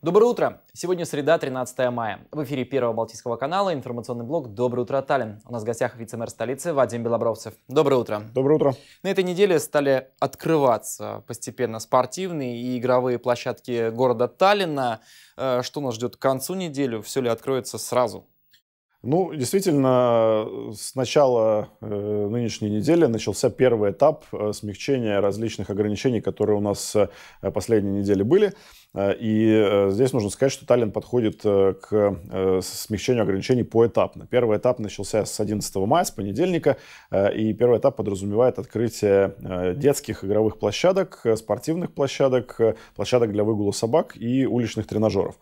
Доброе утро! Сегодня среда, 13 мая. В эфире Первого Балтийского канала информационный блог «Доброе утро, Таллин». У нас в гостях вице-мэр столицы Вадим Белобровцев. Доброе утро! Доброе утро! На этой неделе стали открываться постепенно спортивные и игровые площадки города Таллина. Э, что нас ждет к концу недели? Все ли откроется сразу? Ну, действительно, с начала э, нынешней недели начался первый этап э, смягчения различных ограничений, которые у нас э, последние недели были. И здесь нужно сказать, что Таллин подходит к смягчению ограничений поэтапно. Первый этап начался с 11 мая, с понедельника, и первый этап подразумевает открытие детских игровых площадок, спортивных площадок, площадок для выгула собак и уличных тренажеров.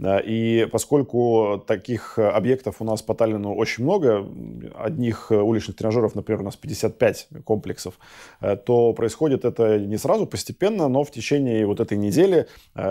И поскольку таких э, объектов у нас по Таллину очень много, одних э, уличных тренажеров, например, у нас 55 комплексов, э, то происходит это не сразу, постепенно, но в течение вот этой недели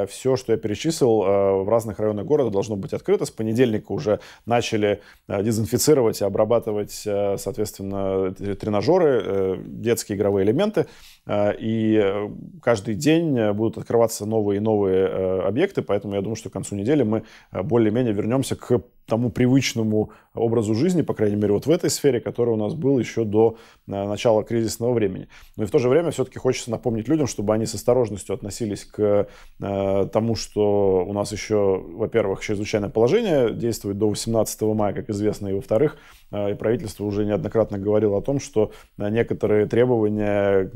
все, что я перечислил, в разных районах города должно быть открыто. С понедельника уже начали дезинфицировать и обрабатывать, соответственно, тренажеры, детские игровые элементы. И каждый день будут открываться новые и новые объекты, поэтому я думаю, что к концу недели деле мы э, более-менее вернемся к тому привычному образу жизни, по крайней мере, вот в этой сфере, который у нас был еще до э, начала кризисного времени. Но и в то же время все-таки хочется напомнить людям, чтобы они с осторожностью относились к э, тому, что у нас еще, во-первых, чрезвычайное положение действует до 18 мая, как известно, и во-вторых, правительство уже неоднократно говорило о том, что некоторые требования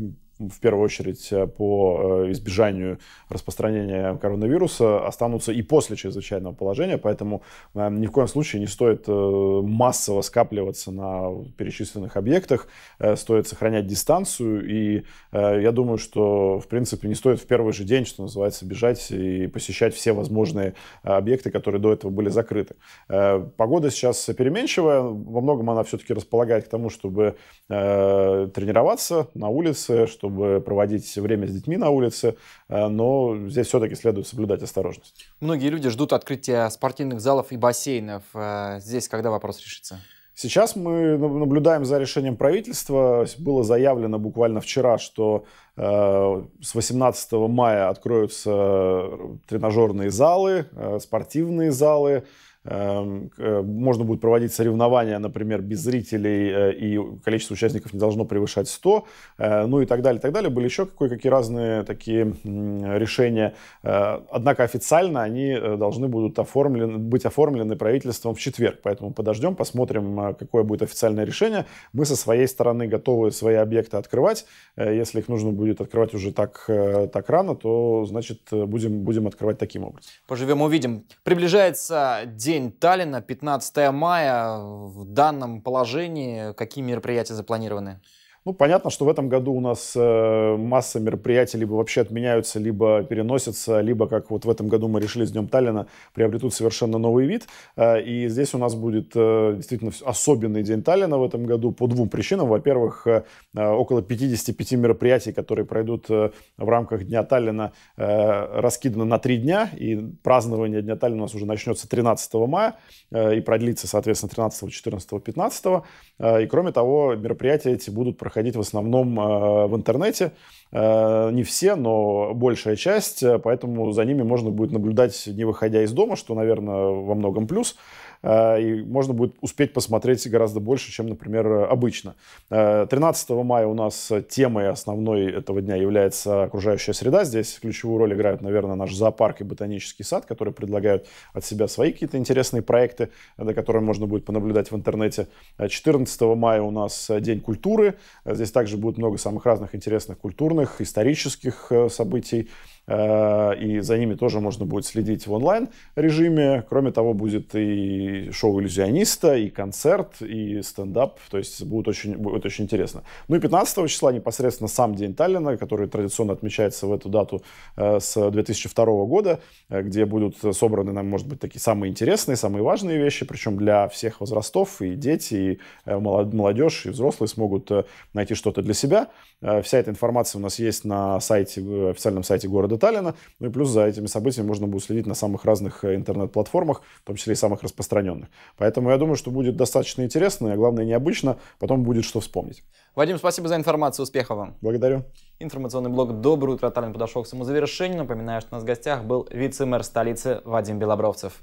в первую очередь э, по э, избежанию распространения коронавируса, останутся и после чрезвычайного положения, поэтому э, ни в коем случае не стоит массово скапливаться на перечисленных объектах, стоит сохранять дистанцию, и я думаю, что, в принципе, не стоит в первый же день, что называется, бежать и посещать все возможные объекты, которые до этого были закрыты. Погода сейчас переменчивая, во многом она все-таки располагает к тому, чтобы тренироваться на улице, чтобы чтобы проводить время с детьми на улице, э, но здесь все-таки следует соблюдать осторожность. Многие люди ждут открытия спортивных залов и бассейнов. Э, здесь когда вопрос решится? Сейчас мы наблюдаем за решением правительства. Было заявлено буквально вчера, что э, с 18 мая откроются тренажерные залы, э, спортивные залы. Эм, э, можно будет проводить соревнования, например, без зрителей, э, и количество участников не должно превышать 100, э, ну и так далее, и так далее. Были еще кое-какие разные такие решения. Однако официально они должны будут оформлены, быть оформлены правительством в четверг. Поэтому подождем, посмотрим, какое будет официальное решение. Мы со своей стороны готовы свои объекты открывать. Если их нужно будет открывать уже так, так рано, то, значит, будем, будем открывать таким образом. Поживем, увидим. Приближается день день Таллина, 15 мая. В данном положении какие мероприятия запланированы? Ну, понятно, что в этом году у нас э, масса мероприятий либо вообще отменяются, либо переносятся, либо, как вот в этом году мы решили с Днем Таллина, приобретут совершенно новый вид. Э, и здесь у нас будет э, действительно особенный День Таллина в этом году по двум причинам. Во-первых, э, около 55 мероприятий, которые пройдут в рамках Дня Таллина, раскиданы на три дня. И празднование Дня Таллина у нас уже начнется 13 мая и продлится, соответственно, 13, 14, 15. и, кроме того, мероприятия эти будут проходить проходить в основном э, в интернете. Э, не все, но большая часть, э, поэтому за ними можно будет наблюдать, не выходя из дома, что, наверное, во многом плюс и можно будет успеть посмотреть гораздо больше, чем, например, обычно. 13 мая у нас темой основной этого дня является окружающая среда. Здесь ключевую роль играют, наверное, наш зоопарк и ботанический сад, которые предлагают от себя свои какие-то интересные проекты, на которые можно будет понаблюдать в интернете. 14 мая у нас День культуры. Здесь также будет много самых разных интересных культурных, исторических э, событий, Э, и за ними тоже можно будет следить в онлайн режиме. Кроме того, будет и шоу иллюзиониста, и концерт, и стендап, то есть будет очень, будет очень интересно. Ну и 15 числа непосредственно сам День Таллина, который традиционно отмечается в эту дату э, с 2002 года, э, где будут собраны нам, может быть, такие самые интересные, самые важные вещи, причем для всех возрастов, и дети, и молодежь, и взрослые смогут найти что-то для себя. Вся эта информация у нас есть на сайте, официальном сайте города Таллина. Ну и плюс за этими событиями можно будет следить на самых разных э, интернет-платформах, в том числе и самых распространенных. Поэтому я думаю, что будет достаточно интересно, а главное необычно, потом будет что вспомнить. Вадим, спасибо за информацию, успехов вам. Благодарю. Информационный блог «Доброе утро» Таллин подошел к завершению. Напоминаю, что у нас в гостях был вице-мэр столицы Вадим Белобровцев.